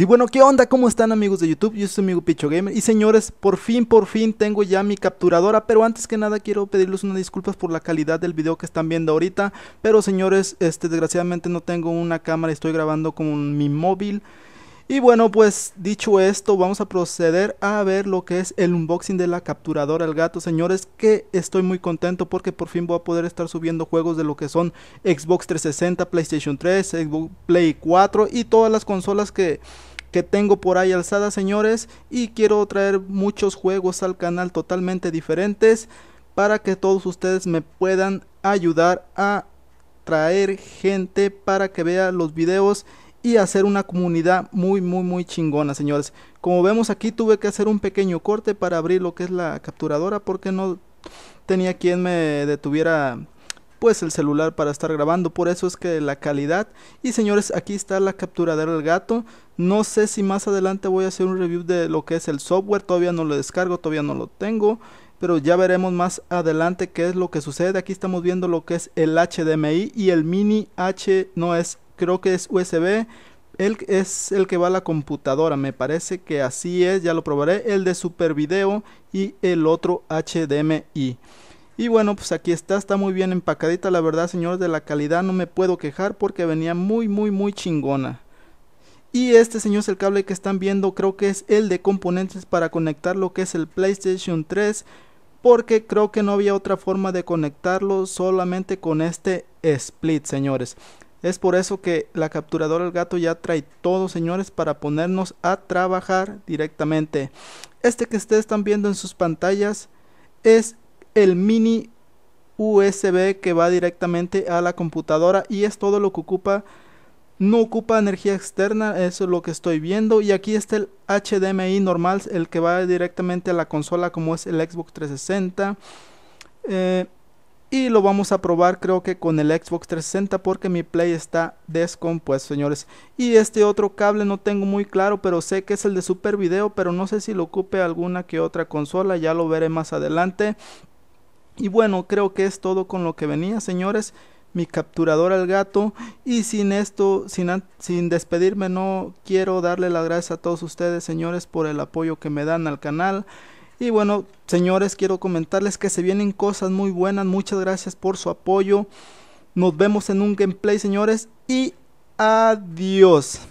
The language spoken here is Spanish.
Y bueno, ¿qué onda? ¿Cómo están amigos de YouTube? Yo soy amigo Picho Gamer y señores, por fin, por fin tengo ya mi capturadora, pero antes que nada quiero pedirles unas disculpas por la calidad del video que están viendo ahorita, pero señores, este desgraciadamente no tengo una cámara, estoy grabando con mi móvil. Y bueno, pues dicho esto, vamos a proceder a ver lo que es el unboxing de la capturadora El Gato, señores, que estoy muy contento porque por fin voy a poder estar subiendo juegos de lo que son Xbox 360, PlayStation 3, Xbox Play 4 y todas las consolas que que tengo por ahí alzada señores y quiero traer muchos juegos al canal totalmente diferentes para que todos ustedes me puedan ayudar a traer gente para que vea los videos y hacer una comunidad muy muy muy chingona señores como vemos aquí tuve que hacer un pequeño corte para abrir lo que es la capturadora porque no tenía quien me detuviera pues el celular para estar grabando. Por eso es que la calidad. Y señores, aquí está la captura del gato. No sé si más adelante voy a hacer un review de lo que es el software. Todavía no lo descargo, todavía no lo tengo. Pero ya veremos más adelante qué es lo que sucede. Aquí estamos viendo lo que es el HDMI y el mini H no es, creo que es USB. que es el que va a la computadora, me parece que así es, ya lo probaré, el de Super Video y el otro HDMI. Y bueno, pues aquí está, está muy bien empacadita, la verdad, señores, de la calidad no me puedo quejar porque venía muy, muy, muy chingona. Y este señores, el cable que están viendo, creo que es el de componentes para conectar lo que es el PlayStation 3, porque creo que no había otra forma de conectarlo solamente con este split, señores. Es por eso que la capturadora del gato ya trae todo, señores, para ponernos a trabajar directamente. Este que ustedes están viendo en sus pantallas es el mini USB que va directamente a la computadora y es todo lo que ocupa. No ocupa energía externa, eso es lo que estoy viendo. Y aquí está el HDMI normal, el que va directamente a la consola como es el Xbox 360. Eh, y lo vamos a probar creo que con el Xbox 360 porque mi Play está descompuesto, señores. Y este otro cable no tengo muy claro, pero sé que es el de Super Video, pero no sé si lo ocupe alguna que otra consola, ya lo veré más adelante. Y bueno, creo que es todo con lo que venía, señores. Mi capturador al gato. Y sin esto, sin, sin despedirme, no quiero darle las gracias a todos ustedes, señores, por el apoyo que me dan al canal. Y bueno, señores, quiero comentarles que se vienen cosas muy buenas. Muchas gracias por su apoyo. Nos vemos en un gameplay, señores. Y adiós.